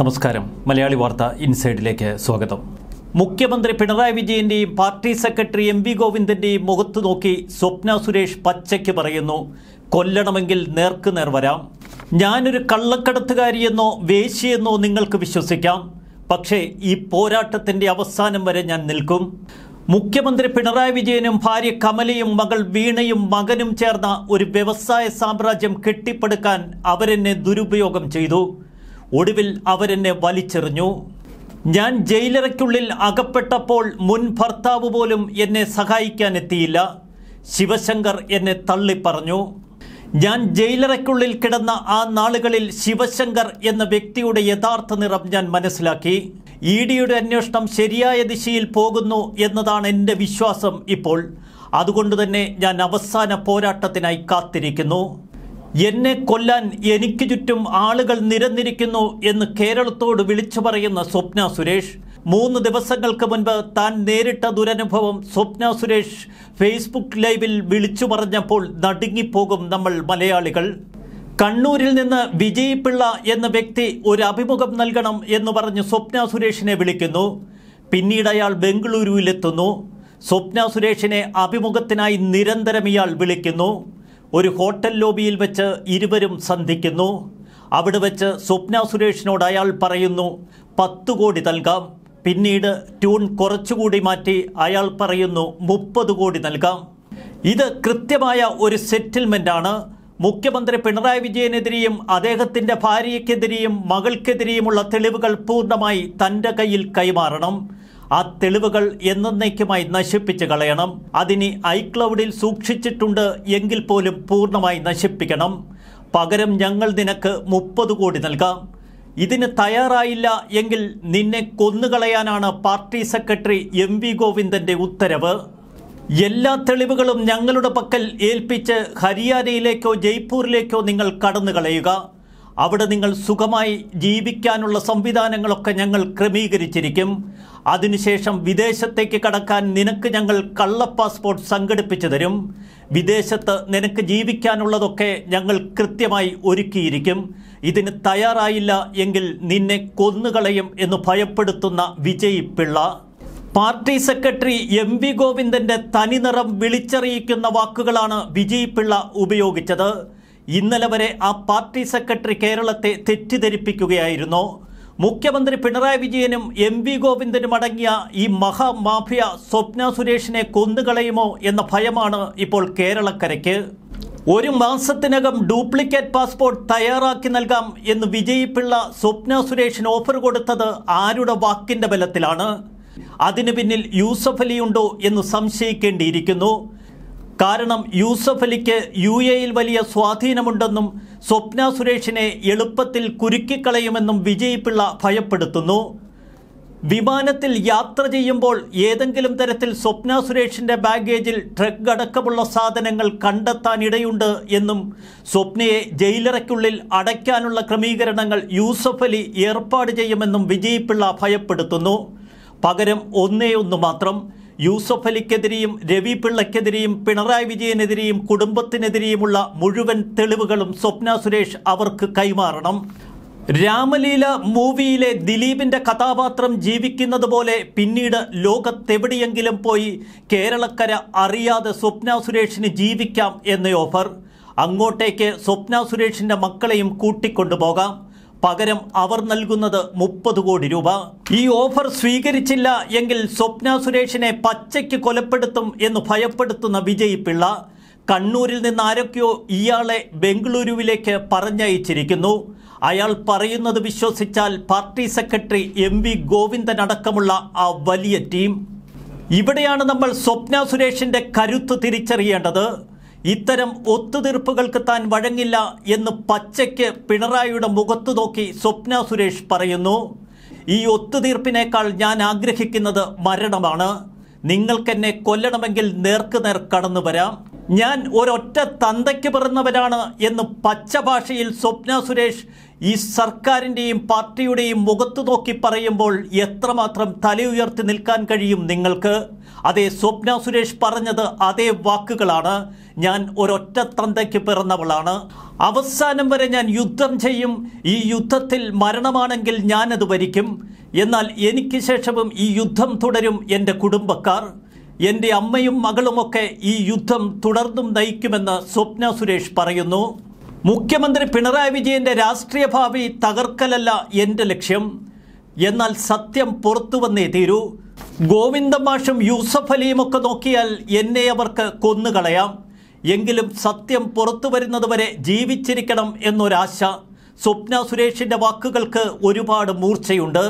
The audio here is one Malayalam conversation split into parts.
നമസ്കാരം മലയാളി വാർത്ത ഇൻസൈഡിലേക്ക് സ്വാഗതം മുഖ്യമന്ത്രി പിണറായി വിജയന്റെയും പാർട്ടി സെക്രട്ടറി എം വി ഗോവിന്ദന്റെയും മുഖത്ത് നോക്കി സ്വപ്ന സുരേഷ് പച്ചയ്ക്ക് പറയുന്നു കൊല്ലണമെങ്കിൽ നേർക്കുനേർ നേർ വരാം ഞാനൊരു കള്ളക്കടത്തുകാരിയെന്നോ വേശിയെന്നോ നിങ്ങൾക്ക് വിശ്വസിക്കാം പക്ഷേ ഈ പോരാട്ടത്തിന്റെ അവസാനം വരെ ഞാൻ നിൽക്കും മുഖ്യമന്ത്രി പിണറായി വിജയനും ഭാര്യ കമലയും മകൾ വീണയും മകനും ചേർന്ന ഒരു വ്യവസായ സാമ്രാജ്യം കെട്ടിപ്പടുക്കാൻ അവരെന്നെ ദുരുപയോഗം ചെയ്തു ഒടുവിൽ അവരെന്നെ വലിച്ചെറിഞ്ഞു ഞാൻ ജയിലറയ്ക്കുള്ളിൽ അകപ്പെട്ടപ്പോൾ മുൻ ഭർത്താവ് പോലും എന്നെ സഹായിക്കാനെത്തിയില്ല ശിവശങ്കർ എന്നെ തള്ളിപ്പറഞ്ഞു ഞാൻ ജയിലറയ്ക്കുള്ളിൽ കിടന്ന ആ നാളുകളിൽ ശിവശങ്കർ എന്ന വ്യക്തിയുടെ യഥാർത്ഥ നിറം ഞാൻ മനസ്സിലാക്കി ഇ ഡിയുടെ അന്വേഷണം ശരിയായ ദിശയിൽ പോകുന്നു എന്നതാണ് എൻ്റെ വിശ്വാസം ഇപ്പോൾ അതുകൊണ്ട് തന്നെ ഞാൻ അവസാന പോരാട്ടത്തിനായി കാത്തിരിക്കുന്നു എന്നെ കൊല്ലാൻ എനിക്ക് ചുറ്റും ആളുകൾ നിരന്നിരിക്കുന്നു എന്ന് കേരളത്തോട് വിളിച്ചു പറയുന്ന സ്വപ്ന സുരേഷ് മൂന്ന് ദിവസങ്ങൾക്ക് മുൻപ് താൻ നേരിട്ട ദുരനുഭവം സ്വപ്ന സുരേഷ് ഫേസ്ബുക്ക് ലൈവിൽ വിളിച്ചു പറഞ്ഞപ്പോൾ നടുങ്ങിപ്പോകും നമ്മൾ മലയാളികൾ കണ്ണൂരിൽ നിന്ന് വിജയ് പിള്ള എന്ന വ്യക്തി ഒരു അഭിമുഖം നൽകണം എന്ന് പറഞ്ഞ് സ്വപ്ന സുരേഷിനെ വിളിക്കുന്നു പിന്നീട് അയാൾ ബംഗളൂരുവിലെത്തുന്നു സ്വപ്ന സുരേഷിനെ അഭിമുഖത്തിനായി നിരന്തരം ഇയാൾ വിളിക്കുന്നു ഒരു ഹോട്ടൽ ലോബിയിൽ വെച്ച് ഇരുവരും സന്ധിക്കുന്നു അവിടെ വെച്ച് സ്വപ്ന സുരേഷിനോട് അയാൾ പറയുന്നു പത്ത് കോടി നൽകാം പിന്നീട് ട്യൂൺ കുറച്ചുകൂടി മാറ്റി അയാൾ പറയുന്നു മുപ്പത് കോടി നൽകാം ഇത് കൃത്യമായ ഒരു സെറ്റിൽമെൻ്റാണ് മുഖ്യമന്ത്രി പിണറായി വിജയനെതിരെയും അദ്ദേഹത്തിൻ്റെ ഭാര്യയ്ക്കെതിരെയും മകൾക്കെതിരെയുമുള്ള തെളിവുകൾ പൂർണ്ണമായി തൻ്റെ കയ്യിൽ കൈമാറണം ആ തെളിവുകൾ എന്നേക്കുമായി നശിപ്പിച്ച് കളയണം അതിനി ഐക്ലൗഡിൽ സൂക്ഷിച്ചിട്ടുണ്ട് എങ്കിൽ പോലും പൂർണ്ണമായി നശിപ്പിക്കണം പകരം ഞങ്ങൾ നിനക്ക് മുപ്പത് കോടി നൽകാം ഇതിന് തയ്യാറായില്ല എങ്കിൽ നിന്നെ കൊന്നുകളയാനാണ് പാർട്ടി സെക്രട്ടറി എം വി ഗോവിന്ദൻ്റെ ഉത്തരവ് എല്ലാ തെളിവുകളും ഞങ്ങളുടെ പക്കൽ ഏൽപ്പിച്ച് ഹരിയാനയിലേക്കോ ജയ്പൂരിലേക്കോ നിങ്ങൾ കടന്നു കളയുക അവിടെ നിങ്ങൾ സുഖമായി ജീവിക്കാനുള്ള സംവിധാനങ്ങളൊക്കെ ഞങ്ങൾ ക്രമീകരിച്ചിരിക്കും അതിനുശേഷം വിദേശത്തേക്ക് കടക്കാൻ നിനക്ക് ഞങ്ങൾ കള്ള പാസ്പോർട്ട് സംഘടിപ്പിച്ചു തരും വിദേശത്ത് നിനക്ക് ജീവിക്കാനുള്ളതൊക്കെ ഞങ്ങൾ കൃത്യമായി ഒരുക്കിയിരിക്കും ഇതിന് തയ്യാറായില്ല എങ്കിൽ നിന്നെ കൊന്നുകളയും എന്ന് ഭയപ്പെടുത്തുന്ന Vijay Pillai party secretary M V ഗോവിന്ദൻ്റെ തനിനിറം വിളിച്ചറിയിക്കുന്ന വാക്കുകളാണ് വിജയ് പിള്ള ഉപയോഗിച്ചത് ഇന്നലെ വരെ ആ പാർട്ടി സെക്രട്ടറി കേരളത്തെ തെറ്റിദ്ധരിപ്പിക്കുകയായിരുന്നു മുഖ്യമന്ത്രി പിണറായി വിജയനും എം വി ഗോവിന്ദനും അടങ്ങിയ ഈ മഹാമാഫിയ സ്വപ്ന സുരേഷിനെ കൊന്നുകളയുമോ എന്ന ഭയമാണ് ഇപ്പോൾ കേരളക്കരയ്ക്ക് ഒരു മാസത്തിനകം ഡ്യൂപ്ലിക്കേറ്റ് പാസ്പോർട്ട് തയ്യാറാക്കി നൽകാം എന്ന് വിജയിപ്പിള്ള സ്വപ്ന സുരേഷിന് ഓഫർ കൊടുത്തത് ആരുടെ വാക്കിന്റെ ബലത്തിലാണ് അതിനു പിന്നിൽ യൂസഫ് അലിയുണ്ടോ എന്ന് സംശയിക്കേണ്ടിയിരിക്കുന്നു കാരണം യൂസഫ് അലിക്ക് യു എയിൽ വലിയ സ്വാധീനമുണ്ടെന്നും സ്വപ്ന സുരേഷിനെ എളുപ്പത്തിൽ കുരുക്കിക്കളയുമെന്നും വിജയ് പിള്ള ഭയപ്പെടുത്തുന്നു വിമാനത്തിൽ യാത്ര ചെയ്യുമ്പോൾ ഏതെങ്കിലും തരത്തിൽ സ്വപ്ന സുരേഷിൻ്റെ ബാഗേജിൽ ഡ്രഗ് അടക്കമുള്ള സാധനങ്ങൾ കണ്ടെത്താനിടയുണ്ട് എന്നും സ്വപ്നയെ ജയിലറയ്ക്കുള്ളിൽ അടയ്ക്കാനുള്ള ക്രമീകരണങ്ങൾ യൂസഫ് അലി ഏർപ്പാട് ചെയ്യുമെന്നും വിജയ് പിള്ള ഭയപ്പെടുത്തുന്നു പകരം ഒന്നേ ഒന്ന് മാത്രം യൂസഫ് അലിക്കെതിരെയും രവി പിള്ളയ്ക്കെതിരെയും പിണറായി വിജയനെതിരെയും കുടുംബത്തിനെതിരെയുമുള്ള മുഴുവൻ തെളിവുകളും സ്വപ്ന സുരേഷ് അവർക്ക് കൈമാറണം രാമലീല മൂവിയിലെ ദിലീപിന്റെ കഥാപാത്രം ജീവിക്കുന്നത് പോലെ പിന്നീട് ലോകത്തെവിടെയെങ്കിലും പോയി കേരളക്കര അറിയാതെ സ്വപ്ന സുരേഷിന് ജീവിക്കാം എന്ന ഓഫർ അങ്ങോട്ടേക്ക് സ്വപ്ന സുരേഷിന്റെ മക്കളെയും കൂട്ടിക്കൊണ്ടുപോകാം പകരം അവർ നൽകുന്നത് മുപ്പത് കോടി രൂപ ഈ ഓഫർ സ്വീകരിച്ചില്ല എങ്കിൽ സ്വപ്ന സുരേഷിനെ പച്ചയ്ക്ക് കൊലപ്പെടുത്തും എന്ന് ഭയപ്പെടുത്തുന്ന വിജയ് പിള്ള കണ്ണൂരിൽ നിന്ന് ആരൊക്കെയോ ഇയാളെ ബംഗളൂരുവിലേക്ക് പറഞ്ഞയച്ചിരിക്കുന്നു അയാൾ പറയുന്നത് വിശ്വസിച്ചാൽ party secretary M V Govindan അടക്കമുള്ള ആ വലിയ ടീം ഇവിടെയാണ് നമ്മൾ സ്വപ്ന സുരേഷിന്റെ കരുത്ത് തിരിച്ചറിയേണ്ടത് ഇത്തരം ഒത്തുതീർപ്പുകൾക്ക് താൻ വഴങ്ങില്ല എന്ന് പച്ചയ്ക്ക് പിണറായിയുടെ മുഖത്തു നോക്കി സ്വപ്ന സുരേഷ് പറയുന്നു ഈ ഒത്തുതീർപ്പിനേക്കാൾ ഞാൻ ആഗ്രഹിക്കുന്നത് മരണമാണ് നിങ്ങൾക്കെന്നെ കൊല്ലണമെങ്കിൽ നേർക്ക് നേർ കടന്നു വരാം ഞാൻ ഒരൊറ്റ തന്തയ്ക്ക് പിറന്നവരാണ് എന്ന് പച്ച ഭാഷയിൽ സ്വപ്ന സുരേഷ് ഈ സർക്കാരിൻ്റെയും പാർട്ടിയുടെയും മുഖത്തു നോക്കി പറയുമ്പോൾ എത്രമാത്രം തലയുയർത്തി നിൽക്കാൻ കഴിയും നിങ്ങൾക്ക് അതേ സ്വപ്ന സുരേഷ് പറഞ്ഞത് അതേ വാക്കുകളാണ് ഞാൻ ഒരൊറ്റ തന്തയ്ക്ക് പിറന്നവളാണ് അവസാനം വരെ ഞാൻ യുദ്ധം ചെയ്യും ഈ യുദ്ധത്തിൽ മരണമാണെങ്കിൽ ഞാനത് ഭരിക്കും എന്നാൽ എനിക്ക് ശേഷവും ഈ യുദ്ധം തുടരും എൻ്റെ കുടുംബക്കാർ എൻ്റെ അമ്മയും മകളുമൊക്കെ ഈ യുദ്ധം തുടർന്നും നയിക്കുമെന്ന് സ്വപ്ന സുരേഷ് പറയുന്നു മുഖ്യമന്ത്രി പിണറായി വിജയൻ്റെ രാഷ്ട്രീയ ഭാവി തകർക്കലല്ല എൻ്റെ ലക്ഷ്യം എന്നാൽ സത്യം പുറത്തു വന്നേ തീരൂ ഗോവിന്ദമാഷും യൂസഫ് അലിയും ഒക്കെ നോക്കിയാൽ എന്നെ അവർക്ക് കൊന്നുകളയാം എങ്കിലും സത്യം പുറത്തു വരുന്നതുവരെ ജീവിച്ചിരിക്കണം എന്നൊരാശ സ്വപ്ന സുരേഷിന്റെ വാക്കുകൾക്ക് ഒരുപാട് മൂർച്ചയുണ്ട്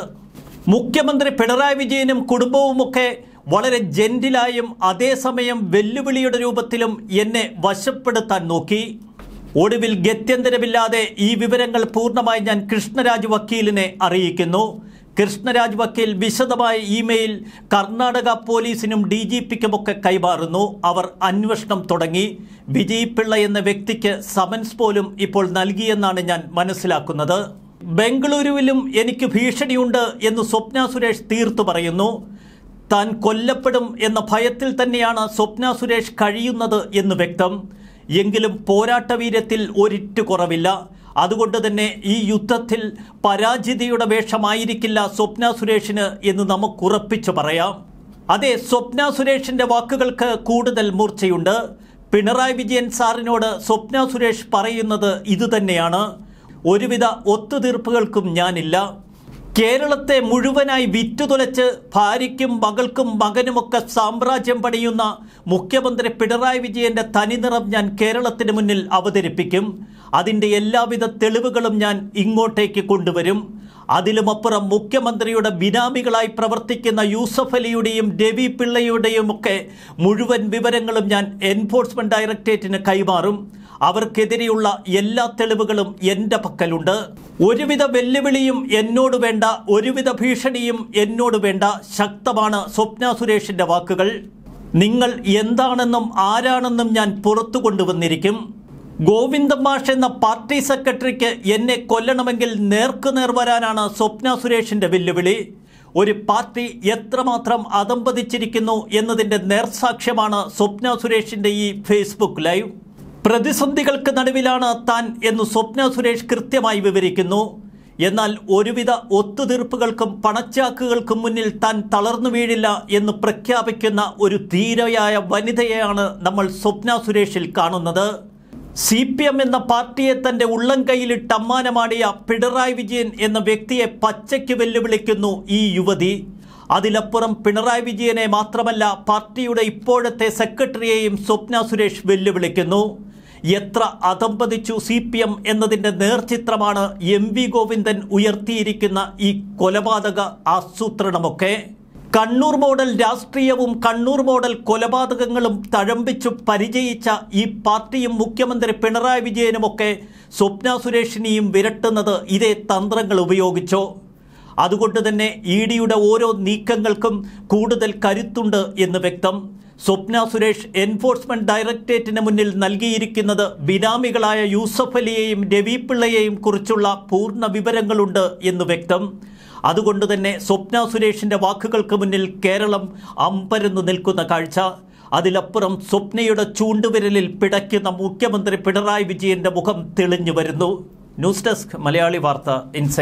മുഖ്യമന്ത്രി പിണറായി വിജയനും കുടുംബവുമൊക്കെ വളരെ ജെൻറ്റിലായും അതേസമയം വെല്ലുവിളിയുടെ രൂപത്തിലും എന്നെ വശപ്പെടുത്താൻ നോക്കി ഒടുവിൽ ഗത്യന്തരമില്ലാതെ ഈ വിവരങ്ങൾ പൂർണ്ണമായി ഞാൻ കൃഷ്ണരാജ് വക്കീലിനെ അറിയിക്കുന്നു കൃഷ്ണരാജ് വക്കീൽ വിശദമായ ഇമെയിൽ കർണാടക പോലീസിനും ഡി ജി പിക്കുമൊക്കെ കൈമാറുന്നു അവർ അന്വേഷണം തുടങ്ങി വിജയ് പിള്ള എന്ന വ്യക്തിക്ക് സമൻസ് പോലും ഇപ്പോൾ നൽകിയെന്നാണ് ഞാൻ മനസ്സിലാക്കുന്നത് ബംഗളൂരുവിലും എനിക്ക് ഭീഷണിയുണ്ട് എന്ന് സ്വപ്ന സുരേഷ് തീർത്തു പറയുന്നു താൻ കൊല്ലപ്പെടും എന്ന ഭയത്തിൽ തന്നെയാണ് സ്വപ്ന സുരേഷ് കഴിയുന്നത് എന്ന് വ്യക്തം എങ്കിലും പോരാട്ടവീര്യത്തിൽ ഒരിറ്റു കുറവില്ല അതുകൊണ്ട് തന്നെ ഈ യുദ്ധത്തിൽ പരാജിതയുടെ വേഷമായിരിക്കില്ല സ്വപ്ന സുരേഷിന് എന്ന് നമുക്കുറപ്പിച്ചു പറയാം അതെ സ്വപ്ന സുരേഷിൻ്റെ വാക്കുകൾക്ക് കൂടുതൽ മൂർച്ചയുണ്ട് പിണറായി വിജയൻ സാറിനോട് സ്വപ്ന സുരേഷ് പറയുന്നത് ഇതുതന്നെയാണ് ഒരുവിധ ഒത്തുതീർപ്പുകൾക്കും ഞാനില്ല കേരളത്തെ മുഴുവനായി വിറ്റുതുലച്ച് ഭാര്യയ്ക്കും മകൾക്കും മകനുമൊക്കെ സാമ്രാജ്യം പണിയുന്ന മുഖ്യമന്ത്രി പിണറായി വിജയന്റെ തനിനിറം ഞാൻ കേരളത്തിന് മുന്നിൽ അവതരിപ്പിക്കും അതിൻ്റെ എല്ലാവിധ തെളിവുകളും ഞാൻ ഇങ്ങോട്ടേക്ക് കൊണ്ടുവരും അതിലുമപ്പുറം മുഖ്യമന്ത്രിയുടെ ബിനാമികളായി പ്രവർത്തിക്കുന്ന യൂസഫ് അലിയുടെയും രവി പിള്ളയുടെയും ഒക്കെ മുഴുവൻ വിവരങ്ങളും ഞാൻ എൻഫോഴ്സ്മെൻറ്റ് ഡയറക്ടറേറ്റിന് കൈമാറും അവർക്കെതിരെയുള്ള എല്ലാ തെളിവുകളും എന്റെ പക്കലുണ്ട് ഒരുവിധ വെല്ലുവിളിയും എന്നോട് വേണ്ട ഒരുവിധ ഭീഷണിയും എന്നോട് വേണ്ട ശക്തമാണ് സ്വപ്ന സുരേഷിൻ്റെ വാക്കുകൾ നിങ്ങൾ എന്താണെന്നും ആരാണെന്നും ഞാൻ പുറത്തു കൊണ്ടുവന്നിരിക്കും ഗോവിന്ദ മാഷ് എന്ന പാർട്ടി സെക്രട്ടറിക്ക് എന്നെ കൊല്ലണമെങ്കിൽ നേർക്കുനേർ വരാനാണ് സ്വപ്ന സുരേഷിൻ്റെ വെല്ലുവിളി ഒരു പാർട്ടി എത്രമാത്രം അതമ്പതിച്ചിരിക്കുന്നു എന്നതിൻ്റെ നേർസാക്ഷ്യമാണ് സ്വപ്ന സുരേഷിൻ്റെ ഈ ഫേസ്ബുക്ക് ലൈവ് പ്രതിസന്ധികൾക്ക് നടുവിലാണ് താൻ എന്ന് സ്വപ്ന സുരേഷ് കൃത്യമായി വിവരിക്കുന്നു എന്നാൽ ഒരുവിധ ഒത്തുതീർപ്പുകൾക്കും പണച്ചാക്കുകൾക്കും മുന്നിൽ താൻ തളർന്നു വീഴില്ല എന്ന് പ്രഖ്യാപിക്കുന്ന ഒരു ധീരയായ വനിതയെയാണ് നമ്മൾ സ്വപ്ന സുരേഷിൽ കാണുന്നത് സി പി എം എന്ന പാർട്ടിയെ തൻ്റെ ഉള്ളം കൈയിലിട്ട് അമ്മാനമാടിയ പിണറായി വിജയൻ എന്ന വ്യക്തിയെ പച്ചയ്ക്ക് വെല്ലുവിളിക്കുന്നു ഈ യുവതി അതിലപ്പുറം പിണറായി വിജയനെ മാത്രമല്ല പാർട്ടിയുടെ ഇപ്പോഴത്തെ സെക്രട്ടറിയെയും സ്വപ്ന സുരേഷ് വെല്ലുവിളിക്കുന്നു എത്ര അതമ്പതിച്ചു സി പി എം എന്നതിൻ്റെ നേർചിത്രമാണ് എം വി ഗോവിന്ദൻ ഉയർത്തിയിരിക്കുന്ന ഈ കൊലപാതക ആസൂത്രണമൊക്കെ കണ്ണൂർ മോഡൽ രാഷ്ട്രീയവും കണ്ണൂർ മോഡൽ കൊലപാതകങ്ങളും തഴമ്പിച്ചു പരിചയിച്ച ഈ പാർട്ടിയും മുഖ്യമന്ത്രി പിണറായി വിജയനുമൊക്കെ സ്വപ്ന സുരേഷിനെയും വിരട്ടുന്നത് ഇതേ തന്ത്രങ്ങൾ ഉപയോഗിച്ചോ അതുകൊണ്ട് തന്നെ ഇ ഡിയുടെ ഓരോ നീക്കങ്ങൾക്കും കൂടുതൽ കരുത്തുണ്ട് എന്ന് വ്യക്തം സ്വപ്ന സുരേഷ് എൻഫോഴ്സ്മെന്റ് ഡയറക്ടറേറ്റിന് മുന്നിൽ നൽകിയിരിക്കുന്നത് ബിനാമികളായ യൂസഫ് അലിയെയും രവി പിള്ളയെയും കുറിച്ചുള്ള പൂർണ്ണ വിവരങ്ങളുണ്ട് എന്ന് വ്യക്തം അതുകൊണ്ട് തന്നെ സ്വപ്ന സുരേഷിന്റെ വാക്കുകൾക്ക് മുന്നിൽ കേരളം അമ്പരന്ന് നിൽക്കുന്ന കാഴ്ച അതിലപ്പുറം സ്വപ്നയുടെ ചൂണ്ടുവിരലിൽ പിടയ്ക്കുന്ന മുഖ്യമന്ത്രി പിണറായി വിജയന്റെ മുഖം തെളിഞ്ഞു വരുന്നു ന്യൂസ് ഡെസ്ക് മലയാളി വാർത്ത ഇൻസൈഡ്